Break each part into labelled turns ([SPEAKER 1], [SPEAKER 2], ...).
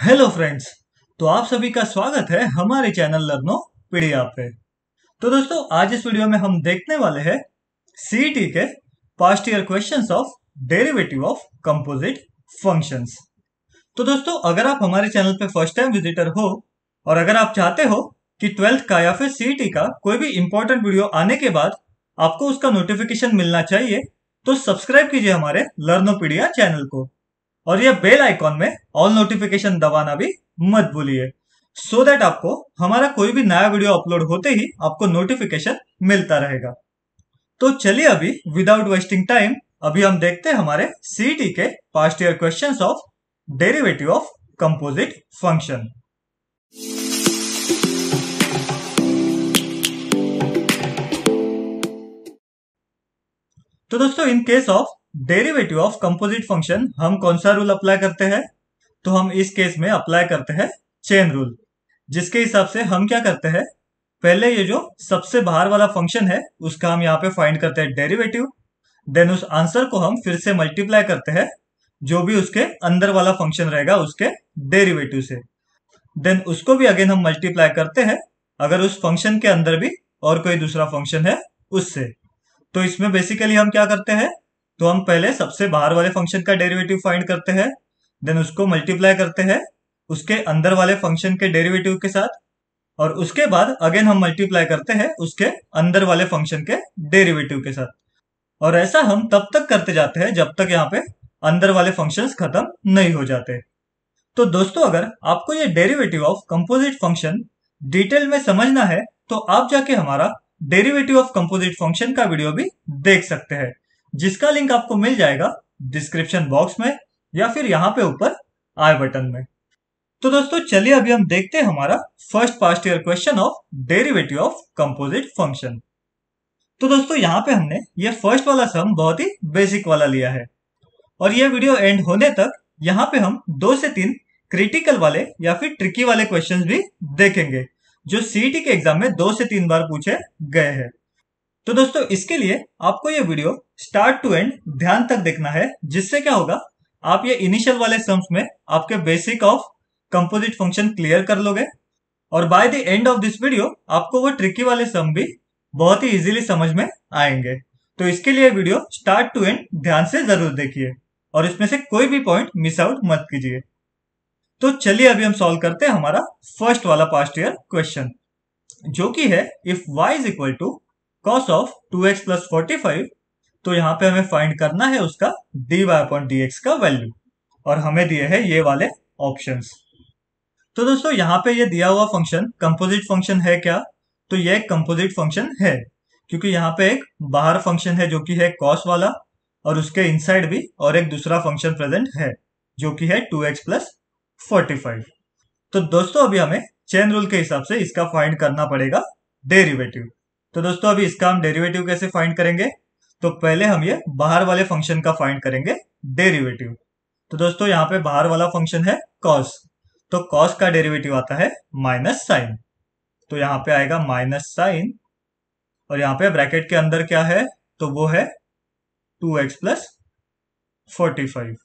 [SPEAKER 1] Hello friends तो आप सभी का स्वागत है हमारे चैनल लर्नो पीडिया पे तो दोस्तों आज इस वीडियो में हम देखने वाले हैं सीटी के past year questions of derivative of composite functions तो दोस्तों अगर आप हमारे चैनल पे फर्स्ट टाइम विजिटर हो और अगर आप चाहते हो कि ट्वेल्थ का या फिर सीईटी का कोई भी इंपॉर्टेंट वीडियो आने के बाद आपको उसका नोटिफिकेशन मिलना चाहिए तो सब्सक्राइब कीजिए हमारे लर्नोपीडिया चैनल को और ये बेल आइकॉन में ऑल नोटिफिकेशन दबाना भी मत भूलिए सो so दैट आपको हमारा कोई भी नया वीडियो अपलोड होते ही आपको नोटिफिकेशन मिलता रहेगा तो चलिए अभी विदाउट वेस्टिंग टाइम अभी हम देखते हैं हमारे सीटी के past year questions of derivative of composite function तो दोस्तों in case of derivative of composite function हम कौन सा रूल अप्लाई करते हैं तो हम इस केस में अप्लाई करते हैं चेन रूल जिसके हिसाब से हम क्या करते हैं पहले ये जो सबसे बाहर वाला फंक्शन है उसका हम यहाँ पे फाइंड करते हैं डेरिवेटिव देन उस आंसर को हम फिर से मल्टीप्लाई करते हैं जो भी उसके अंदर वाला फंक्शन रहेगा उसके डेरिवेटिव से देन उसको भी अगेन हम मल्टीप्लाई करते हैं अगर उस फंक्शन के अंदर भी और कोई दूसरा फंक्शन है उससे तो इसमें बेसिकली हम क्या करते हैं तो हम पहले सबसे बाहर वाले फंक्शन का डेरिवेटिव फाइंड करते हैं देन उसको मल्टीप्लाई करते हैं उसके अंदर वाले फंक्शन के डेरिवेटिव के साथ और उसके बाद अगेन हम मल्टीप्लाई करते हैं उसके अंदर वाले फंक्शन के डेरिवेटिव के साथ और ऐसा हम तब तक करते जाते हैं जब तक यहाँ पे अंदर वाले फंक्शन खत्म नहीं हो जाते तो दोस्तों अगर आपको ये derivative of composite function detail में समझना है तो आप जाके हमारा डेरिवेटिव ऑफ कंपोजिट फंक्शन का वीडियो भी देख सकते हैं जिसका लिंक आपको मिल जाएगा डिस्क्रिप्शन बॉक्स में या फिर यहाँ पे ऊपर आई बटन में तो दोस्तों चलिए अभी हम देखते हैं हमारा first past year question of derivative of composite function तो दोस्तों यहाँ पे हमने ये फर्स्ट वाला सम बहुत ही बेसिक वाला लिया है और यह वीडियो एंड होने तक यहाँ पे हम दो से तीन क्रिटिकल वाले या फिर ट्रिकी वाले क्वेश्चंस भी देखेंगे जो सीईटी e के एग्जाम में दो से तीन बार पूछे गए हैं तो दोस्तों इसके लिए आपको ये वीडियो स्टार्ट टू एंड ध्यान तक देखना है जिससे क्या होगा आप ये इनिशियल वाले सम्स में आपके basic of composite function clear कर लोगे और by the end of this video आपको वो ट्रिकी वाले सम भी बहुत ही इजीली समझ में आएंगे तो इसके लिए वीडियो स्टार्ट टू एंड ध्यान से जरूर देखिए और इसमें से कोई भी पॉइंट मिस आउट मत कीजिए तो चलिए अभी हम सॉल्व करते हैं हमारा फर्स्ट वाला पास्ट ईयर क्वेश्चन जो कि है if Y is equal to cos of two X plus forty five तो यहाँ पे हमें फाइंड करना है उसका D Y upon D X का वैल्यू और हमें दिए है ये वाले ऑप्शन तो दोस्तों यहाँ पे ये दिया हुआ फंक्शन कंपोजिट फंक्शन है क्या तो ये एक कंपोजिट फंक्शन है क्योंकि यहाँ पे एक बाहर फंक्शन है जो कि है कॉस वाला और उसके इनसाइड भी और एक दूसरा फंक्शन प्रेजेंट है जो कि है two X plus forty five तो दोस्तों अभी हमें चेन रूल के हिसाब से इसका फाइंड करना पड़ेगा डेरिवेटिव तो दोस्तों अभी इसका हम डेरिवेटिव कैसे फाइंड करेंगे तो पहले हम ये बाहर वाले फंक्शन का फाइंड करेंगे डेरिवेटिव तो दोस्तों यहाँ पे बाहर वाला फंक्शन है कॉस तो कॉस का डेरिवेटिव आता है माइनस साइन तो यहाँ पे आएगा माइनस साइन और यहाँ पे ब्रैकेट के अंदर क्या है तो वो है two X plus forty five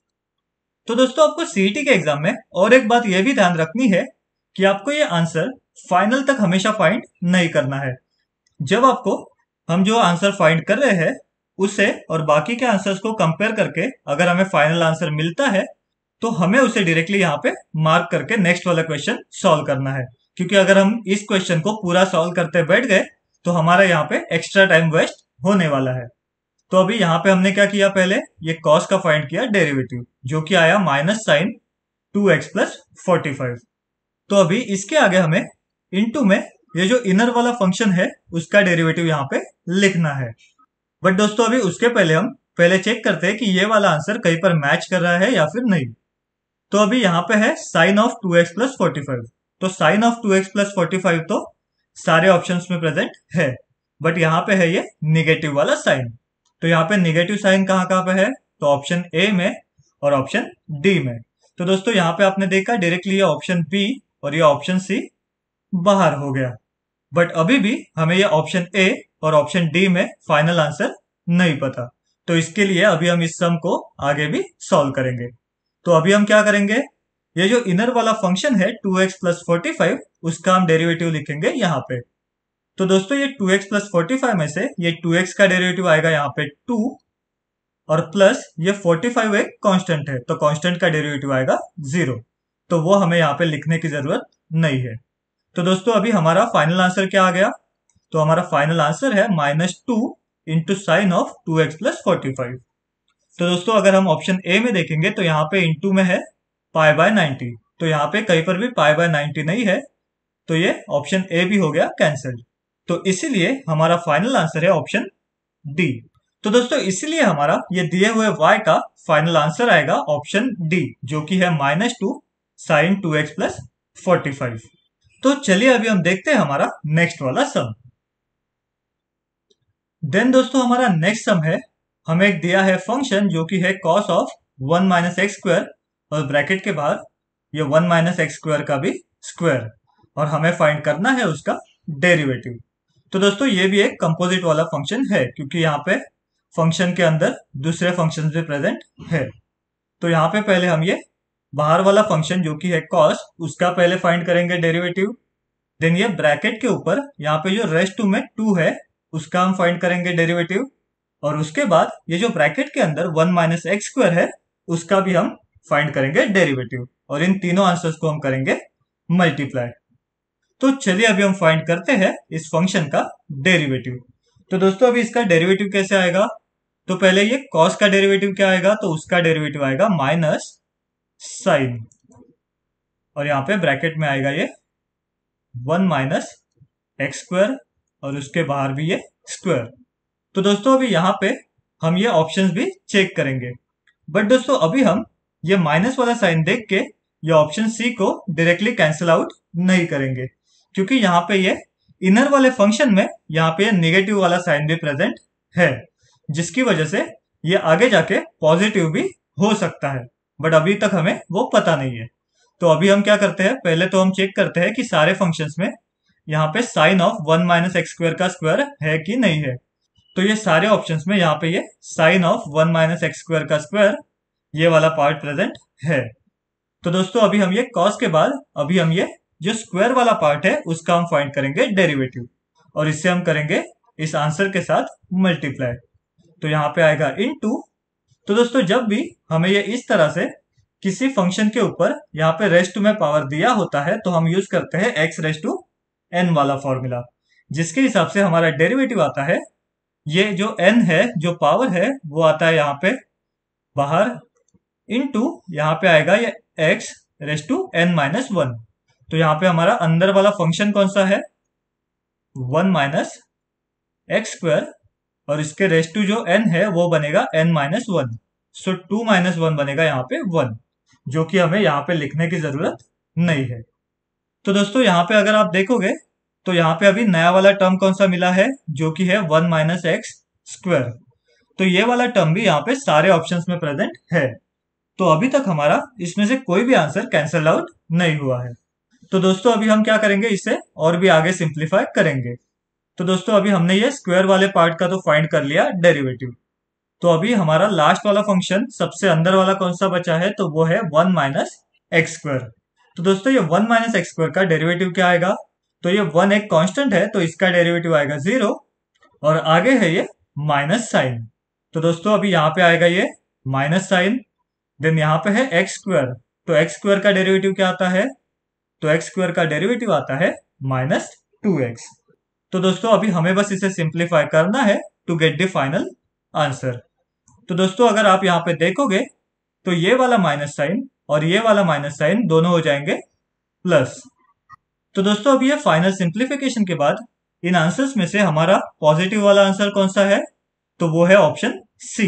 [SPEAKER 1] तो दोस्तों आपको सीईटी e के एग्जाम में और एक बात यह भी ध्यान रखनी है कि आपको ये आंसर फाइनल तक हमेशा फाइंड नहीं करना है जब आपको हम जो आंसर फाइंड कर रहे हैं उसे और बाकी के आंसर्स को कंपेयर करके अगर हमें फाइनल आंसर मिलता है तो हमें उसे डायरेक्टली यहाँ पे मार्क करके नेक्स्ट वाला क्वेश्चन सॉल्व करना है क्योंकि अगर हम इस क्वेश्चन को पूरा सॉल्व करते बैठ गए तो हमारा यहाँ पे एक्स्ट्रा टाइम वेस्ट होने वाला है तो अभी यहाँ पे हमने क्या किया पहले ये कॉस का फाइंड किया डेरिवेटिव जो कि आया minus sine two X plus forty five तो अभी इसके आगे हमें इंटू में ये जो इनर वाला फंक्शन है उसका डेरिवेटिव यहाँ पे लिखना है बट दोस्तों अभी उसके पहले हम पहले चेक करते हैं कि ये वाला आंसर कहीं पर मैच कर रहा है या फिर नहीं तो अभी यहाँ पे है sine of two X plus forty five तो sine of two X plus forty five तो सारे ऑप्शंस में प्रेजेंट है बट यहाँ पे है ये निगेटिव वाला साइन तो यहाँ पे निगेटिव साइन कहाँ कहाँ पे है तो ऑप्शन ए में और ऑप्शन डी में तो दोस्तों यहाँ पे आपने देखा डायरेक्टली ये ऑप्शन बी और ये ऑप्शन सी बाहर हो गया बट अभी भी हमें यह ऑप्शन ए और ऑप्शन डी में फाइनल आंसर नहीं पता तो इसके लिए अभी हम इस सम को आगे भी सॉल्व करेंगे तो अभी हम क्या करेंगे ये जो इनर वाला फंक्शन है 2x एक्स प्लस फोर्टी उसका हम डेरिवेटिव लिखेंगे यहाँ पे तो दोस्तों ये 2x एक्स प्लस फोर्टी में से ये 2x का डेरिवेटिव आएगा यहाँ पे 2 और प्लस ये 45 एक कांस्टेंट है तो कांस्टेंट का डेरिवेटिव आएगा जीरो तो वो हमें यहाँ पे लिखने की जरूरत नहीं है तो दोस्तों अभी हमारा फाइनल आंसर क्या आ गया तो हमारा फाइनल आंसर है minus two into sine of two X plus forty five तो दोस्तों अगर हम ऑप्शन ए में देखेंगे तो यहाँ पे इंटू में है पाई बाय नाइनटी तो यहाँ पे कहीं पर भी पाई बाय नाइनटी नहीं है तो ये ऑप्शन ए भी हो गया कैंसल्ड तो इसीलिए हमारा फाइनल आंसर है ऑप्शन डी तो दोस्तों इसीलिए हमारा ये दिए हुए वाई का फाइनल आंसर आएगा ऑप्शन डी जो कि है minus two sine two X plus forty five तो चलिए अभी हम देखते हैं हमारा नेक्स्ट वाला सम देन दोस्तों हमारा नेक्स्ट सम है हमें एक दिया है फंक्शन जो कि है cos of one minus X square और ब्रैकेट के बाहर ये वन माइनस एक्स स्क्वायर का भी स्क्वायर और हमें फाइंड करना है उसका डेरिवेटिव तो दोस्तों ये भी एक कंपोजिट वाला फंक्शन है क्योंकि यहाँ पे फंक्शन के अंदर दूसरे फंक्शन भी प्रेजेंट है तो यहाँ पे पहले हम ये बाहर वाला फंक्शन जो कि है कॉस्ट उसका पहले फाइंड करेंगे डेरिवेटिव देन ये ब्रैकेट के ऊपर यहाँ पे जो रेस्ट टू में टू है उसका हम फाइंड करेंगे डेरिवेटिव और उसके बाद ये जो ब्रैकेट के अंदर वन माइनस एक्स स्क्वायर है उसका भी हम फाइंड करेंगे डेरिवेटिव और इन तीनों आंसर्स को हम करेंगे मल्टीप्लाई तो चलिए अभी हम फाइंड करते हैं इस फंक्शन का डेरिवेटिव तो दोस्तों अभी इसका डेरिवेटिव कैसे आएगा तो पहले ये कॉस का डेरिवेटिव क्या आएगा तो उसका डेरिवेटिव आएगा माइनस साइन और यहाँ पे ब्रैकेट में आएगा ये वन माइनस एक्स स्क्वायर और उसके बाहर भी ये स्क्वायर तो दोस्तों अभी यहाँ पे हम ये ऑप्शंस भी चेक करेंगे बट दोस्तों अभी हम ये माइनस वाला साइन देख के ये ऑप्शन सी को डायरेक्टली कैंसिल आउट नहीं करेंगे क्योंकि यहाँ पे ये इनर वाले फंक्शन में यहाँ पे नेगेटिव वाला साइन भी प्रेजेंट है जिसकी वजह से ये आगे जाके पॉजिटिव भी हो सकता है बट अभी तक हमें वो पता नहीं है तो अभी हम क्या करते हैं पहले तो हम चेक करते हैं कि सारे फंक्शंस में यहाँ पे sine of one minus X square का स्क्वायर है कि नहीं है तो ये सारे ऑप्शंस में यहाँ पे ये sine of one minus X square का स्क्वायर ये वाला पार्ट प्रेजेंट है तो दोस्तों अभी हम ये कॉस के बाद अभी हम ये जो स्क्वायर वाला पार्ट है उसका हम फाइंड करेंगे डेरिवेटिव और इससे हम करेंगे इस आंसर के साथ मल्टीप्लाई तो यहाँ पे आएगा इन टू तो दोस्तों जब भी हमें ये इस तरह से किसी फंक्शन के ऊपर यहाँ पे रेस्ट टू में पावर दिया होता है तो हम यूज करते हैं एक्स रेस्ट टू एन वाला फॉर्मूला जिसके हिसाब से हमारा डेरिवेटिव आता है ये जो एन है जो पावर है वो आता है यहाँ पे बाहर इनटू यहाँ पे आएगा ये X raise to N minus one तो यहाँ पे हमारा अंदर वाला फंक्शन कौन सा है वन माइनस एक्स स्क्वायर और इसके रेस्ट टू जो एन है वो बनेगा N minus one so two minus one बनेगा यहाँ पे वन जो कि हमें यहाँ पे लिखने की जरूरत नहीं है तो दोस्तों यहाँ पे अगर आप देखोगे तो यहाँ पे अभी नया वाला टर्म कौन सा मिला है जो कि है वन माइनस एक्स स्क्वायर तो ये वाला टर्म भी यहाँ पे सारे ऑप्शंस में प्रेजेंट है तो अभी तक हमारा इसमें से कोई भी आंसर कैंसल आउट नहीं हुआ है तो दोस्तों अभी हम क्या करेंगे इसे और भी आगे सिंप्लीफाई करेंगे तो दोस्तों अभी हमने ये स्क्वायर वाले पार्ट का तो फाइंड कर लिया डेरिवेटिव तो अभी हमारा लास्ट वाला फंक्शन सबसे अंदर वाला कौन सा बचा है तो वो है वन माइनस एक्स स्क्वायर तो दोस्तों ये वन माइनस एक्स स्क्वायर का डेरिवेटिव क्या आएगा तो ये वन एक कांस्टेंट है तो इसका डेरिवेटिव आएगा जीरो और आगे है ये माइनस साइन तो दोस्तों अभी यहाँ पे आएगा ये माइनस साइन देन यहाँ पे है एक्स स्क्वायर तो एक्स स्क्वायर का डेरिवेटिव क्या आता है तो एक्स स्क्वायर का डेरिवेटिव आता है माइनस टू एक्स तो दोस्तों अभी हमें बस इसे सिंप्लीफाई करना है to get the final answer तो दोस्तों अगर आप यहां पे देखोगे तो ये वाला माइनस साइन और ये वाला माइनस साइन दोनों हो जाएंगे प्लस तो दोस्तों अभी ये फाइनल सिंप्लीफिकेशन के बाद इन आंसर्स में से हमारा पॉजिटिव वाला आंसर कौन सा है तो वो है ऑप्शन सी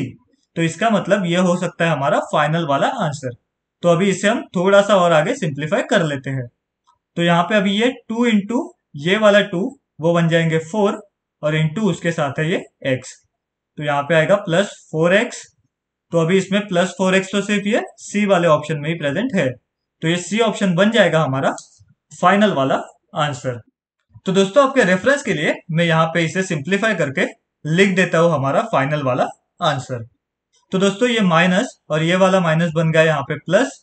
[SPEAKER 1] तो इसका मतलब ये हो सकता है हमारा फाइनल वाला आंसर तो अभी इसे हम थोड़ा सा और आगे सिंप्लीफाई कर लेते हैं तो यहां पे अभी ये टू इंटू ये वाला टू वो बन जाएंगे फोर और इंटू उसके साथ है ये एक्स तो यहाँ पे आएगा प्लस फोर एक्स तो अभी इसमें प्लस फोर एक्स तो सिर्फ ये सी वाले ऑप्शन में ही प्रेजेंट है तो ये सी ऑप्शन बन जाएगा हमारा फाइनल वाला आंसर तो दोस्तों आपके रेफरेंस के लिए मैं यहाँ पे इसे सिंप्लीफाई करके लिख देता हूं हमारा फाइनल वाला आंसर तो दोस्तों ये माइनस और ये वाला माइनस बन गया यहाँ पे प्लस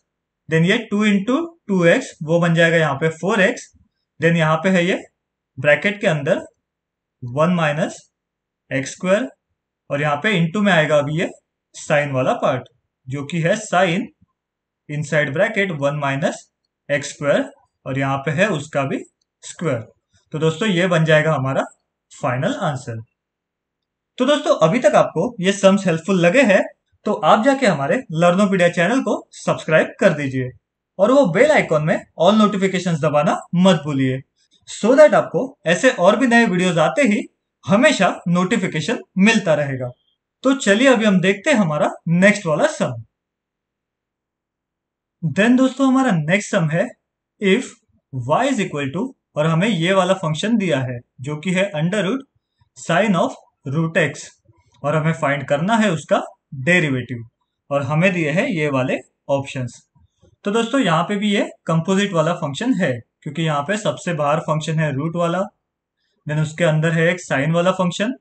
[SPEAKER 1] देन ये टू इंटू टू एक्स वो बन जाएगा यहाँ पे फोर एक्स देन यहाँ पे है ये ब्रैकेट के अंदर वन माइनस एक्स स्क्वायर और यहाँ पे इंटू में आएगा अभी ये साइन वाला पार्ट जो कि है sine inside bracket one minus X square और यहाँ पे है उसका भी स्क्वायर तो दोस्तों ये बन जाएगा हमारा फाइनल आंसर तो दोस्तों अभी तक आपको ये सम्स हेल्पफुल लगे हैं तो आप जाके हमारे लर्नोपीडिया चैनल को सब्सक्राइब कर दीजिए और वो बेल आइकॉन में ऑल नोटिफिकेशंस दबाना मत भूलिए सो so दैट आपको ऐसे और भी नए वीडियोस आते ही हमेशा नोटिफिकेशन मिलता रहेगा तो चलिए अभी हम देखते हैं हमारा नेक्स्ट वाला सम देन दोस्तों हमारा नेक्स्ट सम है if y is equal to और हमें ये वाला फंक्शन दिया है जो कि है under root sine of root X और हमें फाइंड करना है उसका डेरिवेटिव और हमें दिए है ये वाले ऑप्शंस तो दोस्तों यहाँ पे भी ये कंपोजिट वाला फंक्शन है क्योंकि यहाँ पे सबसे बाहर फंक्शन है रूट वाला देन उसके अंदर है एक साइन वाला फंक्शन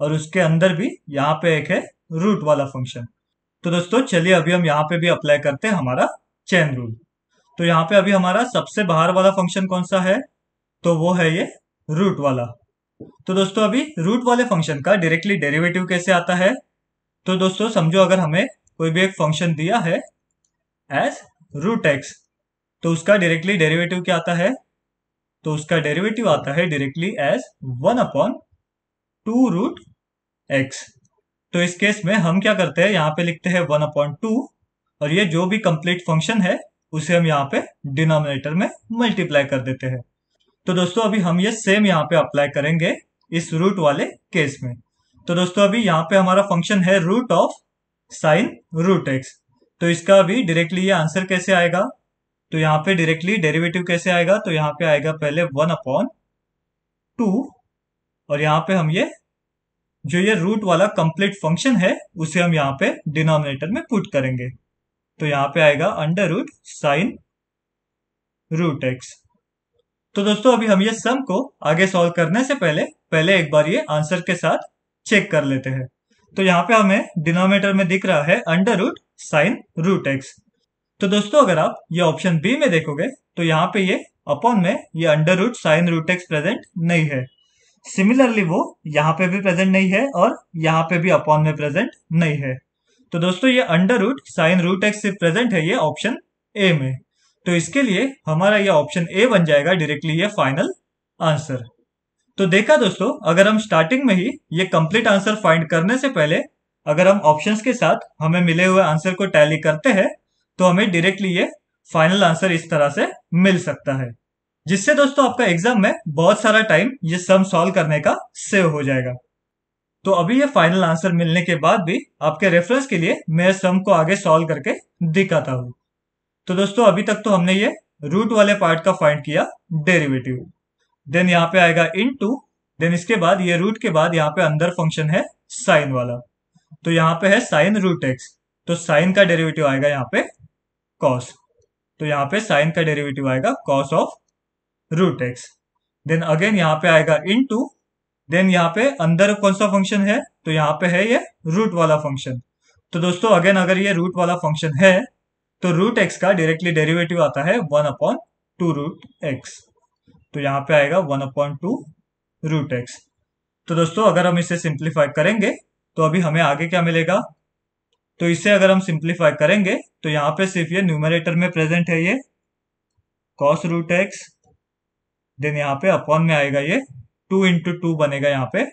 [SPEAKER 1] और उसके अंदर भी यहाँ पे एक है रूट वाला फंक्शन तो दोस्तों चलिए अभी हम यहाँ पे भी अप्लाई करते हैं हमारा चैन रूल तो यहाँ पे अभी हमारा सबसे बाहर वाला फंक्शन कौन सा है तो वो है ये रूट वाला तो दोस्तों अभी रूट वाले फंक्शन का डायरेक्टली डेरिवेटिव कैसे आता है तो दोस्तों समझो अगर हमें कोई भी एक फंक्शन दिया है एज रूट एक्स तो उसका डायरेक्टली डेरिवेटिव क्या आता है तो उसका डेरिवेटिव आता है directly as one upon two root x तो इस केस में हम क्या करते हैं यहां पे लिखते हैं वन अपॉन टू और ये जो भी कंप्लीट फंक्शन है उसे हम यहाँ पे डिनोमिनेटर में मल्टीप्लाई कर देते हैं तो दोस्तों अभी हम ये सेम यहाँ पे अप्लाई करेंगे इस रूट वाले केस में तो दोस्तों अभी यहाँ पे हमारा फंक्शन है root of sine root x तो इसका अभी डायरेक्टली ये आंसर कैसे आएगा तो यहाँ पे डायरेक्टली डेरिवेटिव कैसे आएगा तो यहाँ पे आएगा पहले वन अपॉन टू और यहाँ पे हम ये जो ये रूट वाला कंप्लीट फंक्शन है उसे हम यहाँ पे डिनोमिनेटर में पुट करेंगे तो यहाँ पे आएगा under root sine root x तो दोस्तों अभी हम ये सम को आगे सॉल्व करने से पहले पहले एक बार ये आंसर के साथ चेक कर लेते हैं तो यहाँ पे हमें डिनोमीटर में दिख रहा है under root sine root x तो दोस्तों अगर आप ये ऑप्शन बी में देखोगे तो यहाँ पे ये अपॉन में ये under root sine root x present नहीं है सिमिलरली वो यहाँ पे भी प्रेजेंट नहीं है और यहाँ पे भी अपॉन में प्रेजेंट नहीं है तो दोस्तों ये under root sine root x सिर्फ प्रेजेंट है ये ऑप्शन ए में तो इसके लिए हमारा ये ऑप्शन ए बन जाएगा डायरेक्टली ये फाइनल आंसर तो देखा दोस्तों अगर हम स्टार्टिंग में ही ये कंप्लीट आंसर फाइंड करने से पहले अगर हम ऑप्शंस के साथ हमें मिले हुए आंसर को टैली करते हैं तो हमें डायरेक्टली ये फाइनल आंसर इस तरह से मिल सकता है जिससे दोस्तों आपका एग्जाम में बहुत सारा टाइम ये सम सॉल्व करने का सेव हो जाएगा तो अभी ये फाइनल आंसर मिलने के बाद भी आपके रेफरेंस के लिए मैं सम को आगे सॉल्व करके दिखाता हूं तो दोस्तों अभी तक तो हमने ये रूट वाले पार्ट का फाइंड किया डेरिवेटिव देन यहाँ पे आएगा इन टू देन इसके बाद ये रूट के बाद यहाँ पे अंदर फंक्शन है साइन वाला तो यहाँ पे है साइन रूट एक्स तो साइन का डेरिवेटिव आएगा यहाँ पे कॉस तो यहाँ पे साइन का डेरिवेटिव आएगा cos of root x then again यहाँ पे आएगा इन टू देन यहाँ पे अंदर कौन सा फंक्शन है तो यहाँ पे है ये रूट वाला फंक्शन तो दोस्तों अगेन अगर ये रूट वाला फंक्शन है तो रूट एक्स का डायरेक्टली डेरिवेटिव आता है one upon two root x तो यहाँ पे आएगा one upon two root x तो दोस्तों अगर हम इसे सिंप्लीफाई करेंगे तो अभी हमें आगे क्या मिलेगा तो इसे अगर हम सिंप्लीफाई करेंगे तो यहाँ पे सिर्फ ये न्यूमरेटर में प्रेजेंट है ये कॉस रूट एक्स देन यहाँ पे अपॉन में आएगा ये टू इंटू टू बनेगा यहाँ पे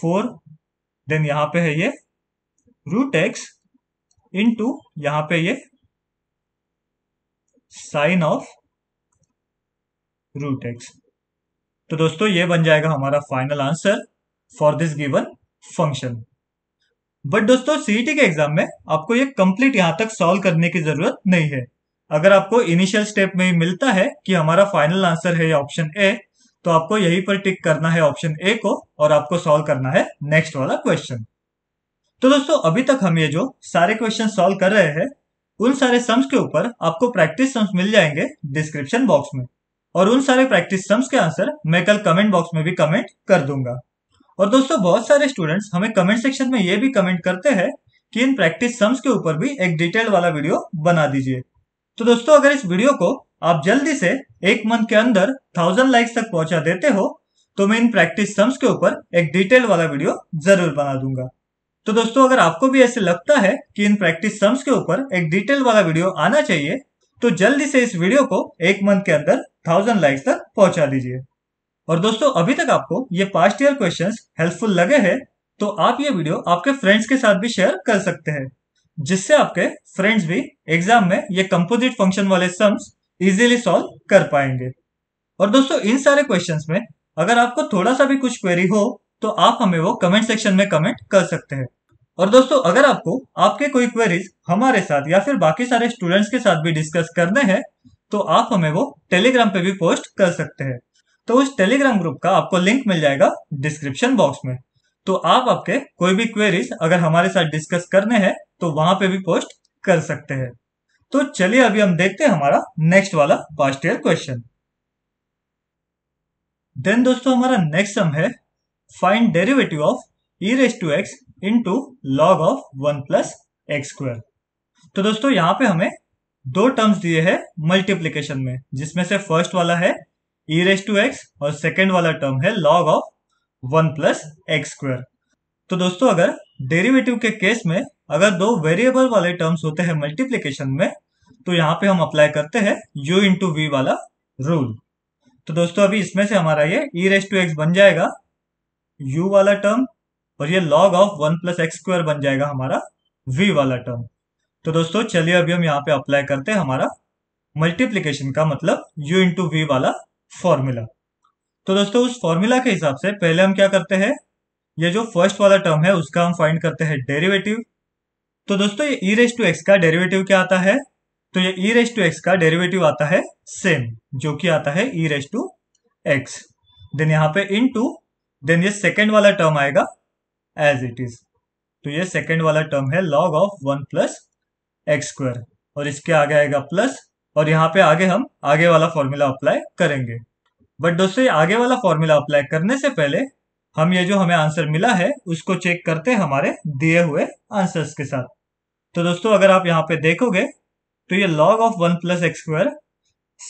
[SPEAKER 1] फोर देन यहाँ पे है ये रूट एक्स इंटू यहाँ पे ये साइन ऑफ रूट एक्स तो दोस्तों ये बन जाएगा हमारा final answer for this given function but दोस्तों सीईटी e के एग्जाम में आपको ये कंप्लीट यहां तक सॉल्व करने की जरूरत नहीं है अगर आपको इनिशियल स्टेप में ही मिलता है कि हमारा फाइनल आंसर है ऑप्शन ए तो आपको यही पर टिक करना है ऑप्शन ए को और आपको सॉल्व करना है नेक्स्ट वाला क्वेश्चन तो दोस्तों अभी तक हम ये जो सारे क्वेश्चन सॉल्व कर रहे हैं उन सारे सम्स के ऊपर आपको प्रैक्टिस सम्स मिल जाएंगे डिस्क्रिप्शन बॉक्स में और उन सारे प्रैक्टिस सम्स के आंसर मैं कल कमेंट बॉक्स में भी कमेंट कर दूंगा और दोस्तों बहुत सारे स्टूडेंट्स हमें कमेंट सेक्शन में ये भी कमेंट करते हैं कि इन प्रैक्टिस सम्स के ऊपर भी एक डिटेल वाला वीडियो बना दीजिए तो दोस्तों अगर इस वीडियो को आप जल्दी से एक मंथ के अंदर थाउजेंड लाइक्स तक पहुंचा देते हो तो मैं इन प्रैक्टिस सम्स के ऊपर एक डिटेल वाला वीडियो जरूर बना दूंगा तो दोस्तों अगर आपको भी ऐसे लगता है कि इन प्रैक्टिस सम्स के ऊपर एक डिटेल वाला वीडियो आना चाहिए तो जल्दी से इस वीडियो को एक मंथ के अंदर थाउजेंड लाइक्स तक पहुंचा दीजिए और दोस्तों अभी तक आपको ये पास्ट ईयर क्वेश्चंस हेल्पफुल लगे हैं तो आप ये वीडियो आपके फ्रेंड्स के साथ भी शेयर कर सकते हैं जिससे आपके फ्रेंड्स भी एग्जाम में ये कंपोजिट फंक्शन वाले सम्स इजीली सॉल्व कर पाएंगे और दोस्तों इन सारे क्वेश्चन में अगर आपको थोड़ा सा भी कुछ क्वेरी हो तो आप हमें वो कमेंट सेक्शन में कमेंट कर सकते हैं और दोस्तों अगर आपको आपके कोई क्वेरीज हमारे साथ या फिर बाकी सारे स्टूडेंट्स के साथ भी डिस्कस करने हैं तो आप हमें वो टेलीग्राम पे भी पोस्ट कर सकते हैं तो उस टेलीग्राम ग्रुप का आपको लिंक मिल जाएगा डिस्क्रिप्शन बॉक्स में तो आप आपके कोई भी क्वेरीज अगर हमारे साथ डिस्कस करने हैं तो वहां पे भी पोस्ट कर सकते हैं तो चलिए अभी हम देखते हैं हमारा नेक्स्ट वाला पास्ट ईयर क्वेश्चन देन दोस्तों हमारा नेक्स्ट सम है find derivative of e raise to x into log of one plus x square तो दोस्तों यहां पे हमें दो टर्म्स दिए हैं मल्टीप्लीकेशन में जिसमें से फर्स्ट वाला है ई रेस टू एक्स और सेकेंड वाला टर्म है log of one plus x square तो दोस्तों अगर डेरिवेटिव के केस में अगर दो वेरिएबल वाले टर्म्स होते हैं मल्टीप्लीकेशन में तो यहाँ पे हम अप्लाई करते हैं u इंटू वी वाला रूल तो दोस्तों अभी इसमें से हमारा ये ई रेस टू एक्स बन जाएगा u वाला टर्म और ये log of one plus x square बन जाएगा हमारा v वाला टर्म तो दोस्तों चलिए अभी हम यहाँ पे अप्लाई करते हैं हमारा मल्टीप्लीकेशन का मतलब u इंटू वी वाला फॉर्मूला तो दोस्तों उस फॉर्मूला के हिसाब से पहले हम क्या करते हैं ये जो फर्स्ट वाला टर्म है उसका हम फाइंड करते हैं डेरिवेटिव तो दोस्तों ये ई रेस टू एक्स का डेरिवेटिव क्या आता है तो ये ई रेस टू एक्स का डेरिवेटिव आता है सेम जो कि आता है e raise to x then यहाँ पे इन टू देन ये सेकेंड वाला टर्म आएगा एज इट इज तो ये सेकेंड वाला टर्म है log of one plus x square और इसके आगे आएगा प्लस और यहाँ पे आगे हम आगे वाला फॉर्मूला अप्लाई करेंगे बट दोस्तों ये आगे वाला फॉर्मूला अप्लाई करने से पहले हम ये जो हमें आंसर मिला है उसको चेक करते हैं हमारे दिए हुए आंसर्स के साथ तो दोस्तों अगर आप यहाँ पे देखोगे तो ये log of one plus x square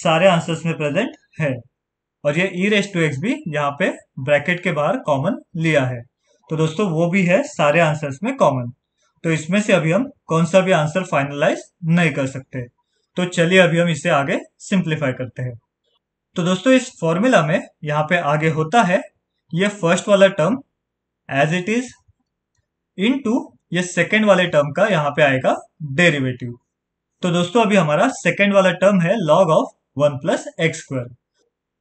[SPEAKER 1] सारे आंसर्स में प्रेजेंट है और ये ई रेस टू एक्स भी यहाँ पे ब्रैकेट के बाहर कॉमन लिया है तो दोस्तों वो भी है सारे आंसर्स में कॉमन तो इसमें से अभी हम कौन सा भी आंसर फाइनलाइज नहीं कर सकते तो चलिए अभी हम इसे आगे सिंप्लीफाई करते हैं तो दोस्तों इस फॉर्मूला में यहाँ पे आगे होता है ये फर्स्ट वाला term as it is into ये सेकेंड वाले टर्म का यहाँ पे आएगा डेरिवेटिव तो दोस्तों अभी हमारा सेकेंड वाला टर्म है log of one plus x square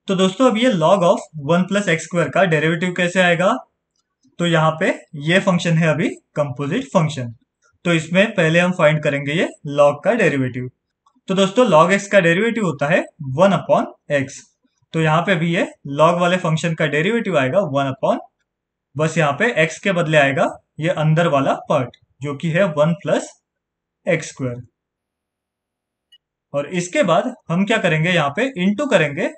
[SPEAKER 1] तो दोस्तों अब ये log of one plus x square का डेरिवेटिव कैसे आएगा तो यहाँ पे ये फंक्शन है अभी कंपोजिट फंक्शन तो इसमें पहले हम फाइंड करेंगे ये लॉग का डेरिवेटिव तो दोस्तों लॉग एक्स का डेरिवेटिव होता है वन अपॉन एक्स तो यहाँ पे भी ये लॉग वाले फंक्शन का डेरिवेटिव आएगा वन अपॉन बस यहाँ पे एक्स के बदले आएगा ये अंदर वाला पार्ट जो कि है वन प्लस एक्स स्क्वायर और इसके बाद हम क्या करेंगे यहाँ पे इंटू करेंगे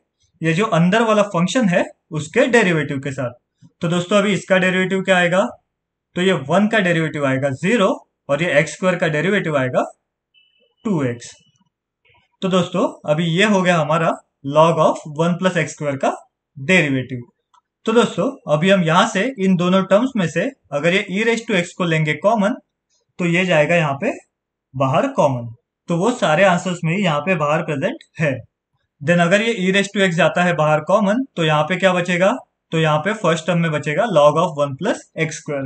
[SPEAKER 1] ये जो अंदर वाला फंक्शन है उसके डेरिवेटिव के साथ तो दोस्तों अभी इसका डेरिवेटिव क्या आएगा तो ये वन का डेरिवेटिव आएगा जीरो और ये एक्स स्क्वायर का डेरिवेटिव आएगा टू एक्स तो दोस्तों अभी ये हो गया हमारा log of one plus x square का डेरिवेटिव तो दोस्तों अभी हम यहां से इन दोनों टर्म्स में से अगर ये ई रेस टू एक्स को लेंगे कॉमन तो ये जाएगा यहाँ पे बाहर कॉमन तो वो सारे आंसर्स में यहाँ पे बाहर प्रेजेंट है देन अगर ये ई रेस टू एक्स जाता है बाहर कॉमन तो यहाँ पे क्या बचेगा तो यहाँ पे फर्स्ट टर्म में बचेगा log of one plus x square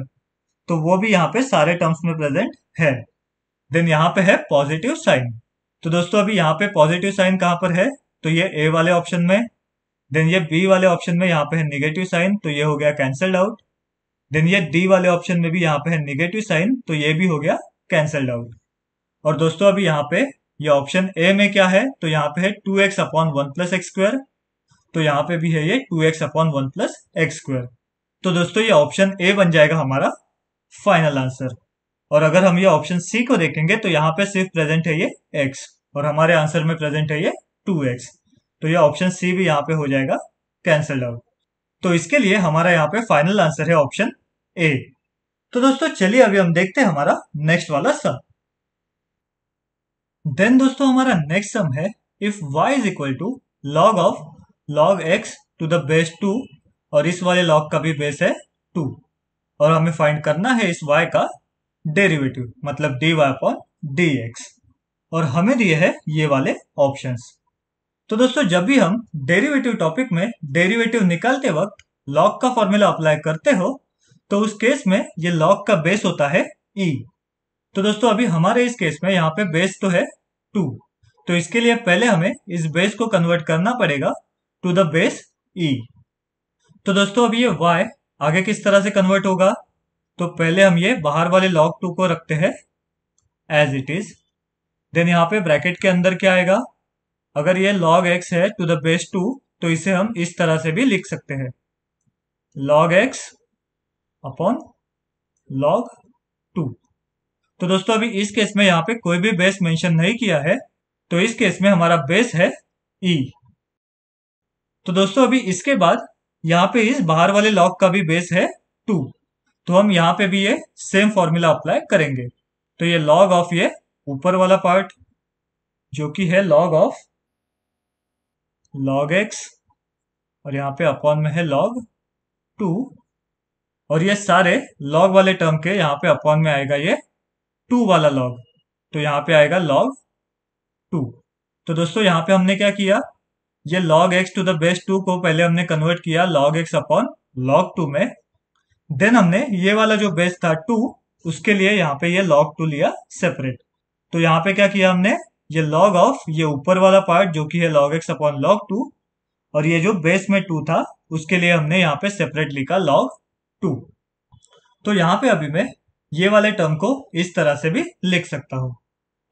[SPEAKER 1] तो वो भी यहाँ पे सारे टर्म्स में प्रेजेंट है देन यहाँ पे है पॉजिटिव साइन तो दोस्तों अभी यहाँ पे पॉजिटिव साइन कहाँ पर है तो ये ए वाले ऑप्शन में देन ये बी वाले ऑप्शन में यहाँ पे है निगेटिव साइन तो ये हो गया कैंसल्ड आउट देन ये डी वाले ऑप्शन में भी यहाँ पे है निगेटिव साइन तो ये भी हो गया कैंसल्ड आउट और दोस्तों अभी यहाँ पे ये ऑप्शन ए में क्या है तो यहाँ पे है two x upon one plus x square तो यहाँ पे भी है ये two x upon one plus x square तो दोस्तों ये ऑप्शन ए बन जाएगा हमारा फाइनल आंसर और अगर हम ये ऑप्शन सी को देखेंगे तो यहाँ पे सिर्फ प्रेजेंट है ये एक्स और हमारे आंसर में प्रेजेंट है ये टू एक्स तो ये ऑप्शन सी भी यहाँ पे हो जाएगा कैंसल आउट तो इसके लिए हमारा यहाँ पे फाइनल आंसर है ऑप्शन ए तो दोस्तों चलिए अभी हम देखते हैं हमारा नेक्स्ट वाला सम देन दोस्तों हमारा नेक्स्ट सम है if Y is equal to log of log x to the base two और इस वाले लॉग का भी बेस है टू और हमें फाइंड करना है इस वाई का डेरिवेटिव मतलब d Y upon D x और हमें दिए है ये वाले ऑप्शंस तो दोस्तों जब भी हम डेरिवेटिव टॉपिक में डेरिवेटिव निकालते वक्त लॉग का फॉर्मूला अप्लाई करते हो तो उस केस में ये लॉग का बेस होता है ई e. तो दोस्तों अभी हमारे इस केस में यहाँ पे बेस तो है टू तो इसके लिए पहले हमें इस बेस को कन्वर्ट करना पड़ेगा टू द बेस ई तो दोस्तों अब ये y आगे किस तरह से कन्वर्ट होगा तो पहले हम ये बाहर वाले लॉग टू को रखते हैं एज इट इज देन यहाँ पे ब्रैकेट के अंदर क्या आएगा अगर ये लॉग एक्स है टू द बेस टू तो इसे हम इस तरह से भी लिख सकते हैं log x upon log two तो दोस्तों अभी इस केस में यहाँ पे कोई भी बेस मेंशन नहीं किया है तो इस केस में हमारा बेस है ई e. तो दोस्तों अभी इसके बाद यहाँ पे इस बाहर वाले लॉग का भी बेस है टू तो हम यहाँ पे भी ये सेम फॉर्मूला अप्लाई करेंगे तो ये लॉग ऑफ ये ऊपर वाला पार्ट जो कि है लॉग ऑफ लॉग एक्स और यहाँ पे अपॉन में है लॉग टू और ये सारे लॉग वाले टर्म के यहाँ पे अपॉन में आएगा ये टू वाला लॉग तो यहाँ पे आएगा लॉग टू तो दोस्तों यहाँ पे हमने क्या किया ये log x to the base two को पहले हमने कन्वर्ट किया log x upon log two में देन हमने ये वाला जो बेस था टू उसके लिए यहाँ पे ये log टू लिया सेपरेट तो यहाँ पे क्या किया हमने ये log ऑफ ये ऊपर वाला पार्ट जो कि है log x upon log two और ये जो बेस में टू था उसके लिए हमने यहाँ पे सेपरेट लिखा log टू तो यहाँ पे अभी मैं ये वाले टर्म को इस तरह से भी लिख सकता हूं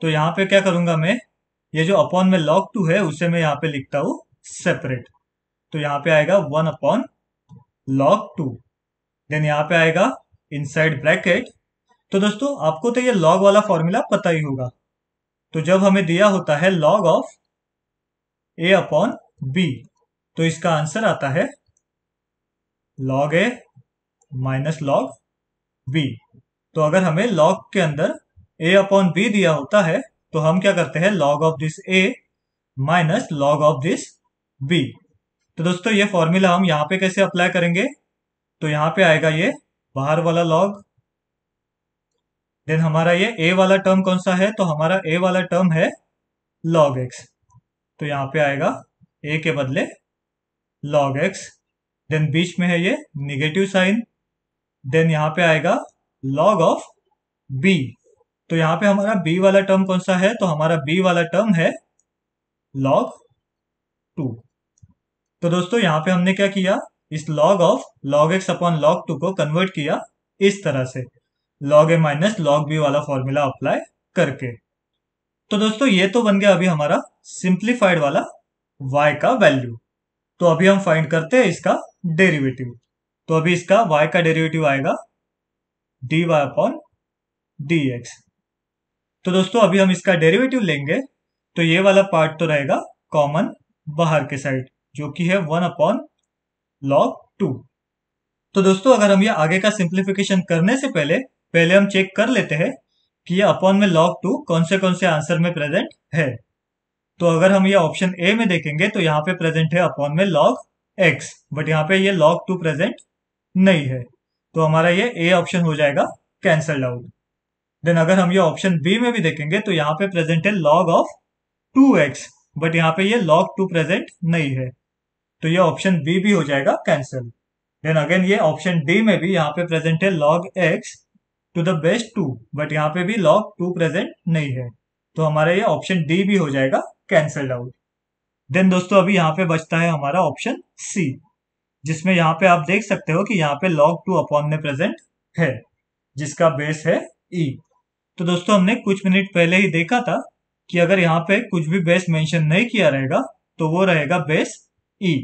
[SPEAKER 1] तो यहाँ पे क्या करूंगा मैं ये जो अपॉन में लॉग टू है उसे मैं यहाँ पे लिखता हूं सेपरेट तो यहां पे आएगा one upon log two then यहां पे आएगा इनसाइड ब्रैकेट तो दोस्तों आपको तो ये लॉग वाला फॉर्मूला पता ही होगा तो जब हमें दिया होता है log of a upon b तो इसका आंसर आता है log a minus log b तो अगर हमें लॉग के अंदर ए अपॉन बी दिया होता है तो हम क्या करते हैं log of this a minus log of this b तो दोस्तों ये फॉर्मूला हम यहां पे कैसे अप्लाई करेंगे तो यहां पे आएगा ये बाहर वाला लॉग देन हमारा ये ए वाला टर्म कौन सा है तो हमारा ए वाला टर्म है लॉग एक्स तो यहां पे आएगा ए के बदले लॉग एक्स देन बीच में है ये निगेटिव साइन देन यहां पे आएगा लॉग ऑफ बी तो यहाँ पे हमारा बी वाला टर्म कौन सा है तो हमारा बी वाला टर्म है लॉग टू तो दोस्तों यहाँ पे हमने क्या किया इस log of log x upon log two को कन्वर्ट किया इस तरह से log a minus log b वाला फॉर्मूला अप्लाई करके तो दोस्तों ये तो बन गया अभी हमारा सिंप्लीफाइड वाला y का वैल्यू तो अभी हम फाइंड करते हैं इसका डेरिवेटिव तो अभी इसका y का डेरिवेटिव आएगा dy अपॉन dx तो दोस्तों अभी हम इसका डेरिवेटिव लेंगे तो ये वाला पार्ट तो रहेगा कॉमन बाहर के साइड जो कि है वन अपॉन लॉग टू तो दोस्तों अगर हम ये आगे का सिंप्लीफिकेशन करने से पहले पहले हम चेक कर लेते हैं कि ये अपॉन में लॉग टू कौन से कौन से आंसर में प्रेजेंट है तो अगर हम ये ऑप्शन ए में देखेंगे तो यहाँ पे प्रेजेंट है अपॉन में लॉग एक्स बट यहाँ पे ये लॉग टू प्रेजेंट नहीं है तो हमारा ये ए ऑप्शन हो जाएगा कैंसल्ड आउट देन अगर हम ये ऑप्शन बी में भी देखेंगे तो यहाँ पे प्रेजेंट है log of two x but यहाँ पे ये लॉग टू प्रेजेंट नहीं है तो ये ऑप्शन बी भी हो जाएगा कैंसल देन अगेन ये ऑप्शन डी में भी यहाँ पे प्रेजेंट है log x to the base two but यहाँ पे भी लॉग टू प्रेजेंट नहीं है तो हमारा ये ऑप्शन डी भी हो जाएगा कैंसल्ड आउट देन दोस्तों अभी यहाँ पे बचता है हमारा ऑप्शन सी जिसमें यहाँ पे आप देख सकते हो कि यहाँ पे लॉग टू अपॉन में प्रेजेंट है जिसका बेस है ई e. तो दोस्तों हमने कुछ मिनट पहले ही देखा था कि अगर यहाँ पे कुछ भी बेस मेंशन नहीं किया रहेगा तो वो रहेगा बेस ई e.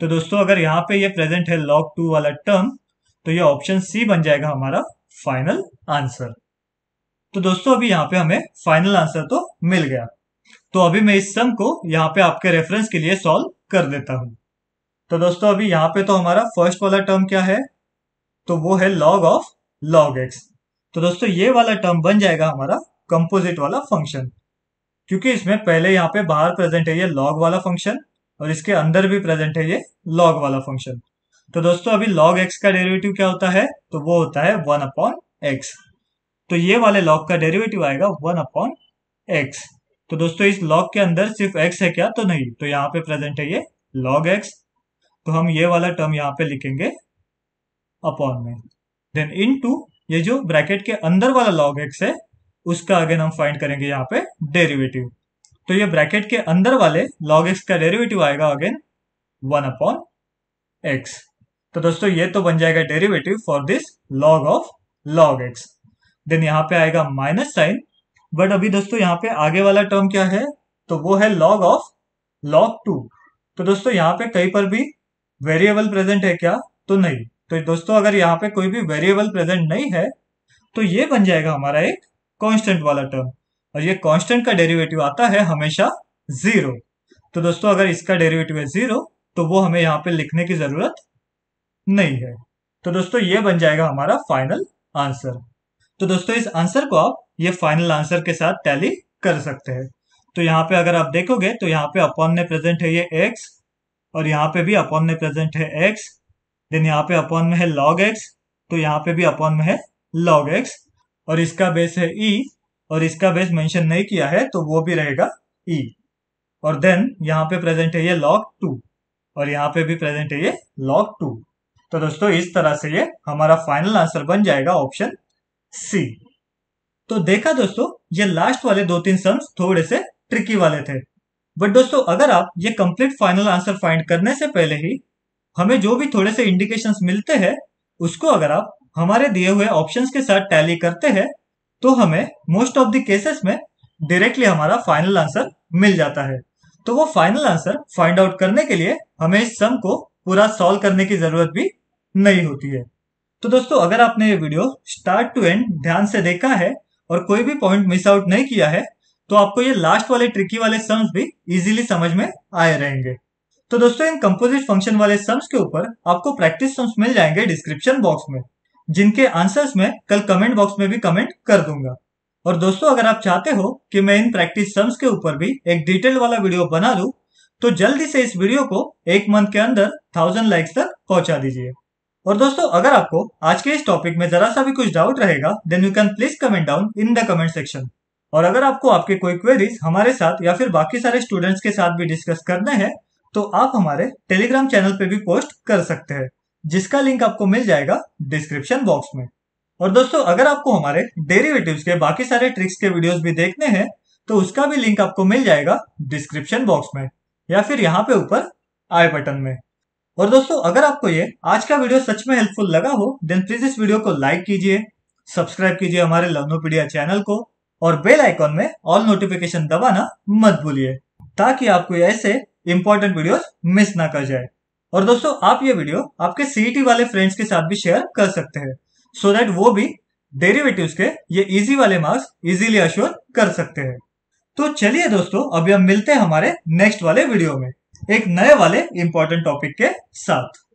[SPEAKER 1] तो दोस्तों अगर यहाँ पे ये प्रेजेंट है लॉग टू वाला टर्म तो ये ऑप्शन सी बन जाएगा हमारा फाइनल आंसर तो दोस्तों अभी यहाँ पे हमें फाइनल आंसर तो मिल गया तो अभी मैं इस सम को यहाँ पे आपके रेफरेंस के लिए सॉल्व कर देता हूं तो दोस्तों अभी यहाँ पे तो हमारा फर्स्ट वाला टर्म क्या है तो वो है लॉग ऑफ लॉग एक्स तो दोस्तों ये वाला टर्म बन जाएगा हमारा कंपोजिट वाला फंक्शन क्योंकि इसमें पहले यहाँ पे बाहर प्रेजेंट है ये लॉग वाला फंक्शन और इसके अंदर भी प्रेजेंट है ये लॉग वाला फंक्शन तो दोस्तों अभी लॉग एक्स का डेरिवेटिव क्या होता है तो वो होता है वन अपॉन एक्स तो ये वाले लॉग का डेरिवेटिव आएगा वन अपॉन एक्स तो दोस्तों इस लॉग के अंदर सिर्फ एक्स है क्या तो नहीं तो यहाँ पे प्रेजेंट है ये लॉग एक्स तो हम ये वाला टर्म यहाँ पे लिखेंगे अपॉन में देन इन टू ये जो ब्रैकेट के अंदर वाला लॉग एक्स है उसका अगेन हम फाइंड करेंगे यहाँ पे डेरिवेटिव तो ये ब्रैकेट के अंदर वाले लॉग एक्स का डेरिवेटिव आएगा अगेन वन अपॉन एक्स तो दोस्तों ये तो बन जाएगा derivative for this log of log x then यहाँ पे आएगा माइनस साइन बट अभी दोस्तों यहाँ पे आगे वाला टर्म क्या है तो वो है लॉग ऑफ लॉग टू तो दोस्तों यहाँ पे कहीं पर भी वेरिएबल प्रेजेंट है क्या तो नहीं तो दोस्तों अगर यहाँ पे कोई भी वेरिएबल प्रेजेंट नहीं है तो ये बन जाएगा हमारा एक कांस्टेंट वाला टर्म और ये कांस्टेंट का डेरिवेटिव आता है हमेशा जीरो तो दोस्तों अगर इसका डेरिवेटिव है जीरो तो वो हमें यहाँ पे लिखने की जरूरत नहीं है तो दोस्तों ये बन जाएगा हमारा फाइनल आंसर तो दोस्तों इस आंसर को आप ये फाइनल आंसर के साथ टैली कर सकते हैं तो यहाँ पे अगर आप देखोगे तो यहाँ पे अपॉन ने प्रेजेंट है ये एक्स और यहाँ पे भी अपॉन ने प्रेजेंट है एक्स देन यहाँ पे अपॉन में है लॉग एक्स तो यहाँ पे भी अपॉन में है लॉग एक्स और इसका बेस है ई e, और इसका बेस मेंशन नहीं किया है तो वो भी रहेगा ई e. और देन यहाँ पे प्रेजेंट है ये लॉग टू और यहाँ पे भी प्रेजेंट है ये लॉग टू तो दोस्तों इस तरह से ये हमारा फाइनल आंसर बन जाएगा ऑप्शन सी तो देखा दोस्तों ये लास्ट वाले दो तीन सम्स थोड़े से ट्रिकी वाले थे बट दोस्तों अगर आप ये कंप्लीट फाइनल आंसर फाइंड करने से पहले ही हमें जो भी थोड़े से इंडिकेशन मिलते हैं उसको अगर आप हमारे दिए हुए ऑप्शन के साथ टैली करते हैं तो हमें मोस्ट ऑफ द केसेस में डायरेक्टली हमारा फाइनल आंसर मिल जाता है तो वो फाइनल आंसर फाइंड आउट करने के लिए हमें इस सम को पूरा सॉल्व करने की जरूरत भी नहीं होती है तो दोस्तों अगर आपने ये वीडियो स्टार्ट टू एंड ध्यान से देखा है और कोई भी पॉइंट मिस आउट नहीं किया है तो आपको ये लास्ट वाले ट्रिकी वाले सम्स भी इजीली समझ में आए रहेंगे तो दोस्तों इन कंपोजिट फंक्शन वाले सम्स के ऊपर आपको प्रैक्टिस सम्स मिल जाएंगे डिस्क्रिप्शन बॉक्स में जिनके आंसर्स में कल कमेंट बॉक्स में भी कमेंट कर दूंगा और दोस्तों अगर आप चाहते हो कि मैं इन प्रैक्टिस सम्स के ऊपर भी एक डिटेल वाला वीडियो बना लू तो जल्दी से इस वीडियो को एक मंथ के अंदर थाउजेंड लाइक्स तक पहुंचा दीजिए और दोस्तों अगर आपको आज के इस टॉपिक में जरा सा भी कुछ डाउट रहेगा then you can please comment down in the comment section और अगर आपको आपके कोई क्वेरीज हमारे साथ या फिर बाकी सारे स्टूडेंट्स के साथ भी डिस्कस करने हैं तो आप हमारे टेलीग्राम चैनल पे भी पोस्ट कर सकते हैं जिसका लिंक आपको मिल जाएगा डिस्क्रिप्शन बॉक्स में और दोस्तों अगर आपको हमारे डेरिवेटिव्स के बाकी सारे ट्रिक्स के वीडियोस भी देखने हैं तो उसका भी लिंक आपको मिल जाएगा डिस्क्रिप्शन बॉक्स में या फिर यहाँ पे ऊपर आई बटन में और दोस्तों अगर आपको ये आज का वीडियो सच में हेल्पफुल लगा हो देन प्लीज इस वीडियो को लाइक कीजिए सब्सक्राइब कीजिए हमारे लर्नोपीडिया चैनल को और बेल आइकॉन में ऑल नोटिफिकेशन दबाना मत भूलिए ताकि आपको ऐसे इंपॉर्टेंट वीडियो मिस ना कर जाए और दोस्तों आप ये वीडियो आपके सीईटी e वाले फ्रेंड्स के साथ भी शेयर कर सकते हैं सो so दैट वो भी डेरिवेटिव्स के ये इजी वाले मार्क्स इजीली अश्योर कर सकते हैं तो चलिए दोस्तों अभी हम मिलते हैं हमारे नेक्स्ट वाले वीडियो में एक नए वाले इंपॉर्टेंट टॉपिक के साथ